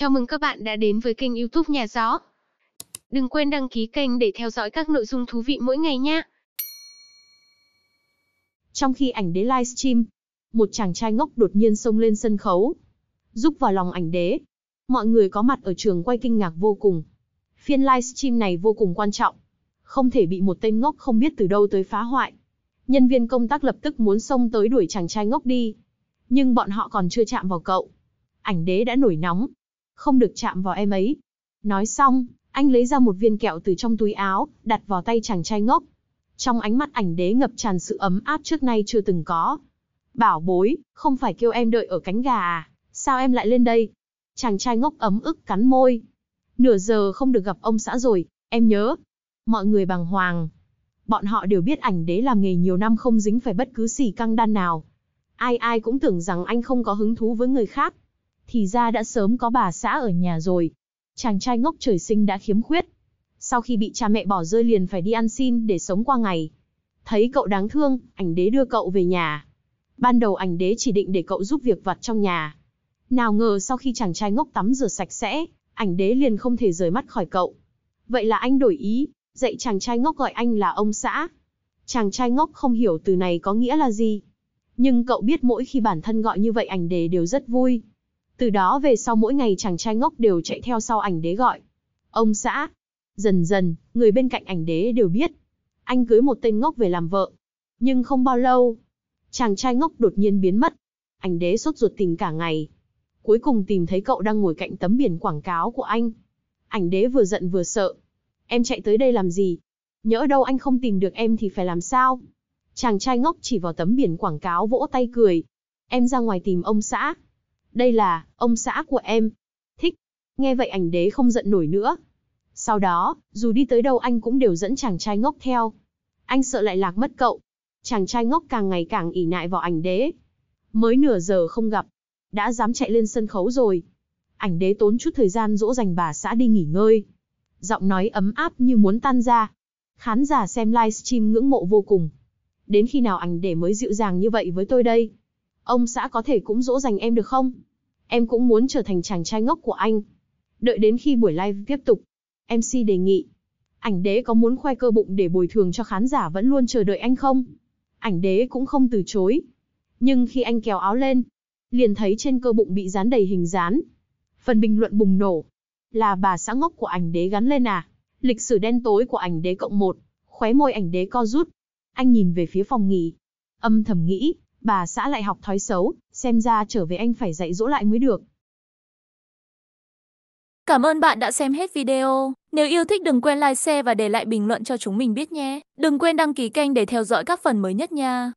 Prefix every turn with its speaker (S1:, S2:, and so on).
S1: Chào mừng các bạn đã đến với kênh youtube Nhà Gió. Đừng quên đăng ký kênh để theo dõi các nội dung thú vị mỗi ngày nhé. Trong khi ảnh đế livestream, một chàng trai ngốc đột nhiên xông lên sân khấu. Giúp vào lòng ảnh đế. Mọi người có mặt ở trường quay kinh ngạc vô cùng. Phiên livestream này vô cùng quan trọng. Không thể bị một tên ngốc không biết từ đâu tới phá hoại. Nhân viên công tác lập tức muốn xông tới đuổi chàng trai ngốc đi. Nhưng bọn họ còn chưa chạm vào cậu. Ảnh đế đã nổi nóng, không được chạm vào em ấy. Nói xong, anh lấy ra một viên kẹo từ trong túi áo, đặt vào tay chàng trai ngốc. Trong ánh mắt ảnh đế ngập tràn sự ấm áp trước nay chưa từng có. Bảo bối, không phải kêu em đợi ở cánh gà à, sao em lại lên đây? Chàng trai ngốc ấm ức cắn môi. Nửa giờ không được gặp ông xã rồi, em nhớ. Mọi người bằng hoàng. Bọn họ đều biết ảnh đế làm nghề nhiều năm không dính phải bất cứ gì căng đan nào. Ai ai cũng tưởng rằng anh không có hứng thú với người khác, thì ra đã sớm có bà xã ở nhà rồi. Chàng trai ngốc trời sinh đã khiếm khuyết. Sau khi bị cha mẹ bỏ rơi liền phải đi ăn xin để sống qua ngày. Thấy cậu đáng thương, ảnh đế đưa cậu về nhà. Ban đầu ảnh đế chỉ định để cậu giúp việc vặt trong nhà. Nào ngờ sau khi chàng trai ngốc tắm rửa sạch sẽ, ảnh đế liền không thể rời mắt khỏi cậu. Vậy là anh đổi ý, dạy chàng trai ngốc gọi anh là ông xã. Chàng trai ngốc không hiểu từ này có nghĩa là gì. Nhưng cậu biết mỗi khi bản thân gọi như vậy ảnh đế đều rất vui. Từ đó về sau mỗi ngày chàng trai ngốc đều chạy theo sau ảnh đế gọi. Ông xã. Dần dần, người bên cạnh ảnh đế đều biết. Anh cưới một tên ngốc về làm vợ. Nhưng không bao lâu, chàng trai ngốc đột nhiên biến mất. Ảnh đế sốt ruột tìm cả ngày. Cuối cùng tìm thấy cậu đang ngồi cạnh tấm biển quảng cáo của anh. Ảnh đế vừa giận vừa sợ. Em chạy tới đây làm gì? Nhỡ đâu anh không tìm được em thì phải làm sao? Chàng trai ngốc chỉ vào tấm biển quảng cáo vỗ tay cười. Em ra ngoài tìm ông xã, đây là, ông xã của em. Thích. Nghe vậy ảnh đế không giận nổi nữa. Sau đó, dù đi tới đâu anh cũng đều dẫn chàng trai ngốc theo. Anh sợ lại lạc mất cậu. Chàng trai ngốc càng ngày càng ỉ nại vào ảnh đế. Mới nửa giờ không gặp, đã dám chạy lên sân khấu rồi. Ảnh đế tốn chút thời gian dỗ dành bà xã đi nghỉ ngơi. Giọng nói ấm áp như muốn tan ra. Khán giả xem livestream ngưỡng mộ vô cùng. Đến khi nào ảnh đế mới dịu dàng như vậy với tôi đây? Ông xã có thể cũng dỗ dành em được không? em cũng muốn trở thành chàng trai ngốc của anh. Đợi đến khi buổi live tiếp tục, MC đề nghị. Ảnh đế có muốn khoe cơ bụng để bồi thường cho khán giả vẫn luôn chờ đợi anh không? Ảnh đế cũng không từ chối. Nhưng khi anh kéo áo lên, liền thấy trên cơ bụng bị dán đầy hình dán. Phần bình luận bùng nổ. Là bà xã ngốc của ảnh đế gắn lên à? Lịch sử đen tối của ảnh đế cộng một. Khóe môi ảnh đế co rút. Anh nhìn về phía phòng nghỉ. Âm thầm nghĩ, bà xã lại học thói xấu, xem ra trở về anh phải dạy dỗ lại mới được. Cảm ơn bạn đã xem hết video. Nếu yêu thích đừng quên like, share và để lại bình luận cho chúng mình biết nhé. Đừng quên đăng ký kênh để theo dõi các phần mới nhất nha.